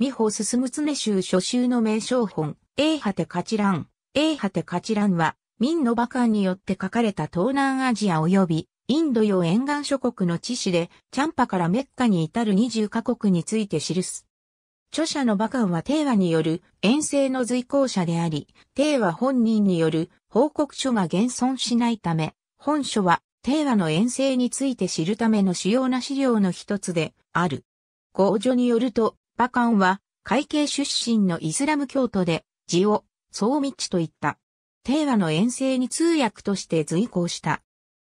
美穂進常州初秋の名称本、英果て勝乱。英 A 果て価値は、明の馬漢によって書かれた東南アジア及び、インド洋沿岸諸国の地史で、チャンパからメッカに至る20カ国について記す。著者の馬漢は帝和による遠征の随行者であり、帝和本人による報告書が現存しないため、本書は帝和の遠征について知るための主要な資料の一つである。公助によると、バカンは、会計出身のイスラム教徒で、ジオ、ソーミッチといった。帝和の遠征に通訳として随行した。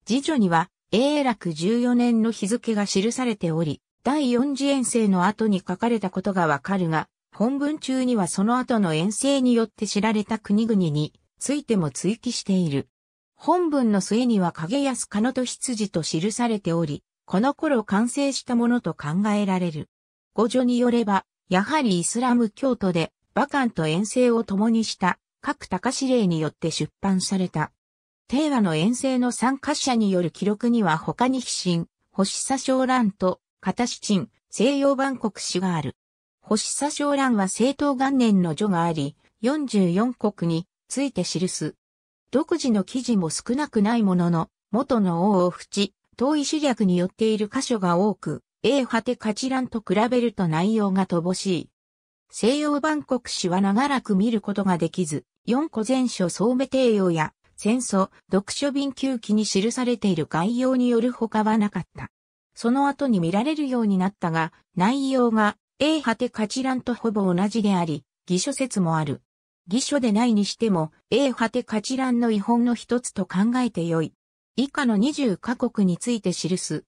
次女には、永楽14年の日付が記されており、第四次遠征の後に書かれたことがわかるが、本文中にはその後の遠征によって知られた国々についても追記している。本文の末には影安かのと羊と記されており、この頃完成したものと考えられる。五序によれば、やはりイスラム教徒で、馬漢と遠征を共にした各高司令によって出版された。定和の遠征の参加者による記録には他に飛信、星佐小蘭と、片七鎮、西洋万国史がある。星佐小蘭は正統元年の序があり、44国について記す。独自の記事も少なくないものの、元の王を淵、遠い主略によっている箇所が多く、英果てカチランと比べると内容が乏しい。西洋万国史は長らく見ることができず、四個前書総目定用や戦争、読書便休記に記されている概要による他はなかった。その後に見られるようになったが、内容が英果てカチランとほぼ同じであり、偽書説もある。偽書でないにしても、英果てカチランの違本の一つと考えてよい。以下の20カ国について記す。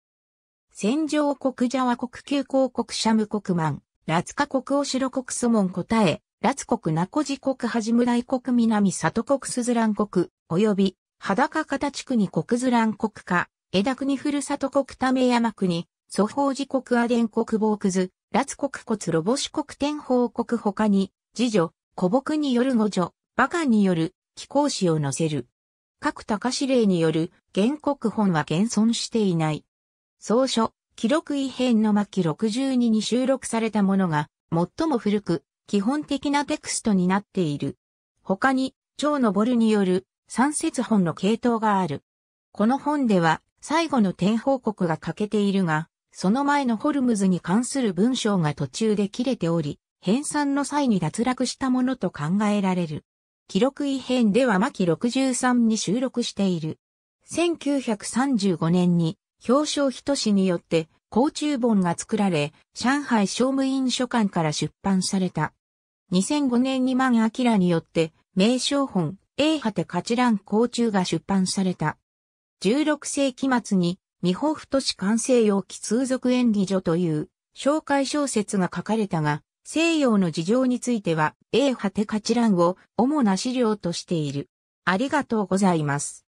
戦場国ジャワ国旧公国シャム国マン、ラツカ国オシロ国ソモン答え、ラツ国ナコジ国ハジムライ国南里国スズラン国、及び、裸形地区に国ズラン国家、枝国ふるさと国ため山国、祖ウ寺国アデン国防クズ、ラツ国骨ロボシ国天宝国他に、次女、古木による語女、馬鹿による、気候子を乗せる。各高指令による、原告本は現存していない。草書、記録異変の末期62に収録されたものが、最も古く、基本的なテクストになっている。他に、蝶のボルによる、三節本の系統がある。この本では、最後の天報告が欠けているが、その前のホルムズに関する文章が途中で切れており、編纂の際に脱落したものと考えられる。記録異変では末期63に収録している。1935年に表彰人氏によって、甲虫本が作られ、上海商務員書館から出版された。2005年に万明によって、名称本、英果て勝乱蘭甲虫が出版された。16世紀末に、未報不都市完成用期通俗演技所という紹介小説が書かれたが、西洋の事情については、英果て勝乱を主な資料としている。ありがとうございます。